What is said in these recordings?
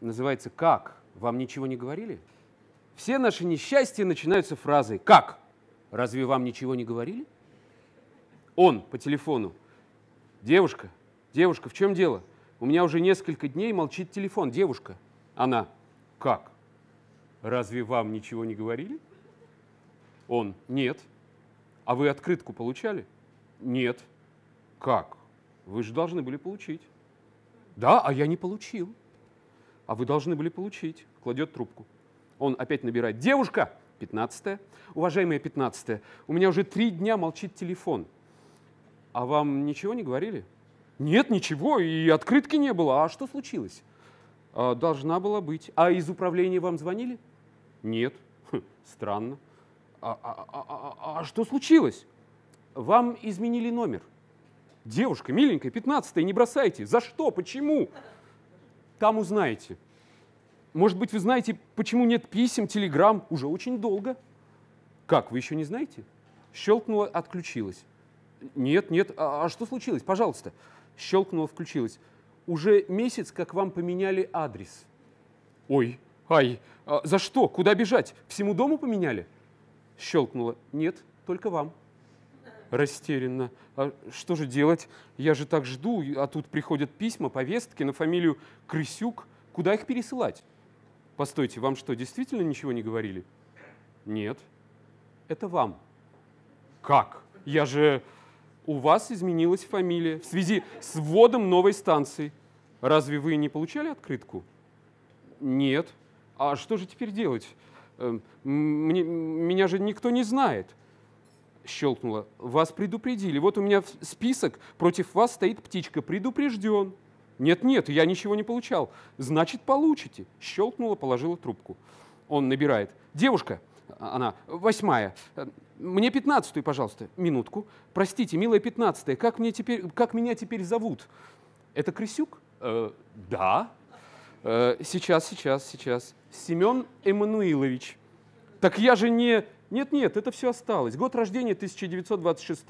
называется «Как? Вам ничего не говорили?» Все наши несчастья начинаются фразой «Как? Разве вам ничего не говорили?» Он по телефону. «Девушка, девушка, в чем дело? У меня уже несколько дней молчит телефон. Девушка». Она. «Как? Разве вам ничего не говорили?» Он. «Нет». «А вы открытку получали?» «Нет». «Как? Вы же должны были получить». «Да, а я не получил» а вы должны были получить. Кладет трубку. Он опять набирает. Девушка! 15 -е. Уважаемая 15 -е, у меня уже три дня молчит телефон. А вам ничего не говорили? Нет, ничего, и открытки не было. А что случилось? А, должна была быть. А из управления вам звонили? Нет. Хм, странно. А, а, а, а, а что случилось? Вам изменили номер. Девушка, миленькая, 15 не бросайте. За что? Почему? Там узнаете. Может быть, вы знаете, почему нет писем, телеграмм уже очень долго. Как, вы еще не знаете? Щелкнула, отключилась. Нет, нет, а, а что случилось? Пожалуйста. Щелкнула, включилась. Уже месяц, как вам поменяли адрес. Ой, ай, а за что? Куда бежать? Всему дому поменяли? Щелкнула. Нет, только вам растерянно. А что же делать? Я же так жду, а тут приходят письма, повестки на фамилию Крысюк. Куда их пересылать? Постойте, вам что, действительно ничего не говорили? Нет. Это вам. Как? Я же... У вас изменилась фамилия в связи с вводом новой станции. Разве вы не получали открытку? Нет. А что же теперь делать? Эм, мне, меня же никто не знает. Щелкнула, Вас предупредили. Вот у меня список, против вас стоит птичка. Предупрежден. Нет, нет, я ничего не получал. Значит, получите. Щелкнула, положила трубку. Он набирает. Девушка, а, она, восьмая. Мне пятнадцатую, пожалуйста, минутку. Простите, милая пятнадцатая, как, мне теперь, как меня теперь зовут? Это Крысюк? Э, да. Э, сейчас, сейчас, сейчас. Семен Эммануилович. Так я же не нет, нет, это все осталось. Год рождения 1926,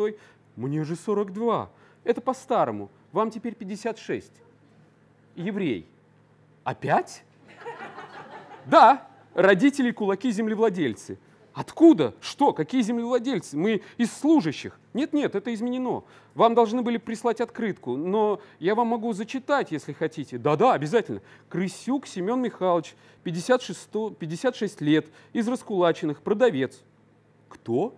мне же 42. Это по-старому, вам теперь 56. Еврей. Опять? Да, родители, кулаки, землевладельцы. Откуда? Что? Какие землевладельцы? Мы из служащих. Нет, нет, это изменено. Вам должны были прислать открытку, но я вам могу зачитать, если хотите. Да-да, обязательно. Крысюк Семен Михайлович, 56, 56 лет, из Раскулаченных, продавец. Кто?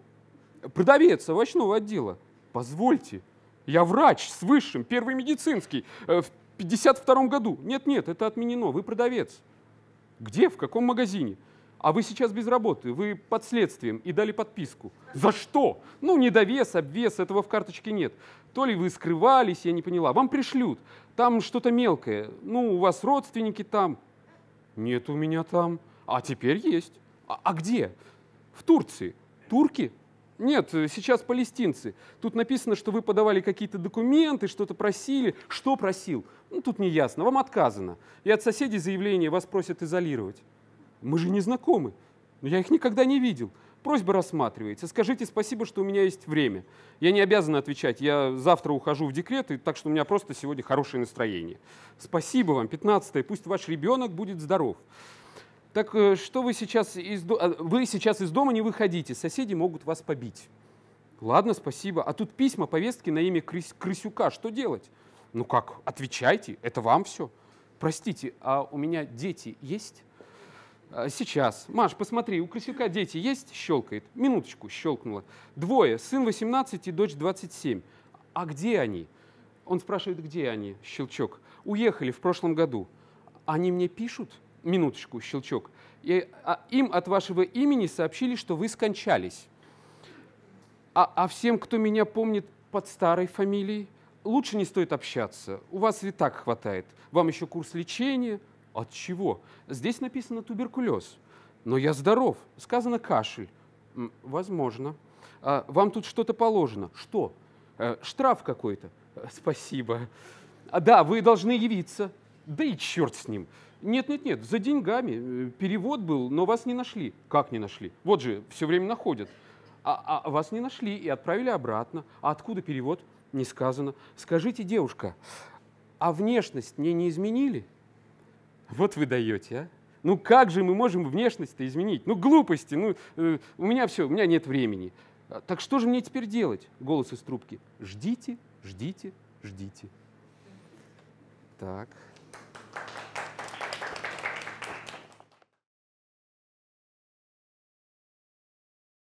Продавец овощного отдела. Позвольте, я врач с высшим, первый медицинский, э, в 52 году. Нет, нет, это отменено, вы продавец. Где, в каком магазине? а вы сейчас без работы, вы под следствием и дали подписку. За что? Ну, недовес, обвес, этого в карточке нет. То ли вы скрывались, я не поняла. Вам пришлют, там что-то мелкое. Ну, у вас родственники там. Нет у меня там. А теперь есть. А, а где? В Турции. Турки? Нет, сейчас палестинцы. Тут написано, что вы подавали какие-то документы, что-то просили. Что просил? Ну, тут не ясно. Вам отказано. И от соседей заявление вас просят изолировать. Мы же не знакомы. Но я их никогда не видел. Просьба рассматривается. Скажите спасибо, что у меня есть время. Я не обязан отвечать. Я завтра ухожу в декрет, и так что у меня просто сегодня хорошее настроение. Спасибо вам, 15-е. Пусть ваш ребенок будет здоров. Так э, что вы сейчас из, э, вы сейчас из дома не выходите, соседи могут вас побить. Ладно, спасибо. А тут письма, повестки на имя крыс, Крысюка. Что делать? Ну как, отвечайте, это вам все. Простите, а у меня дети есть? Э, сейчас. Маш, посмотри, у крысюка дети есть? Щелкает. Минуточку, щелкнула. Двое, сын 18 и дочь 27. А где они? Он спрашивает, где они? Щелчок. Уехали в прошлом году. Они мне пишут? Минуточку, щелчок. И, а, им от вашего имени сообщили, что вы скончались. А, а всем, кто меня помнит под старой фамилией, лучше не стоит общаться. У вас и так хватает. Вам еще курс лечения, от чего? Здесь написано туберкулез, но я здоров. Сказано кашель. Возможно. А вам тут что-то положено. Что? Э, штраф какой-то. Э, спасибо. А, да, вы должны явиться. Да и черт с ним. Нет-нет-нет, за деньгами. Э, перевод был, но вас не нашли. Как не нашли? Вот же, все время находят. А, а вас не нашли и отправили обратно. А откуда перевод? Не сказано. Скажите, девушка, а внешность мне не изменили? Вот вы даете, а? Ну как же мы можем внешность-то изменить? Ну глупости, ну э, у меня все, у меня нет времени. А, так что же мне теперь делать? Голос из трубки. Ждите, ждите, ждите. Так.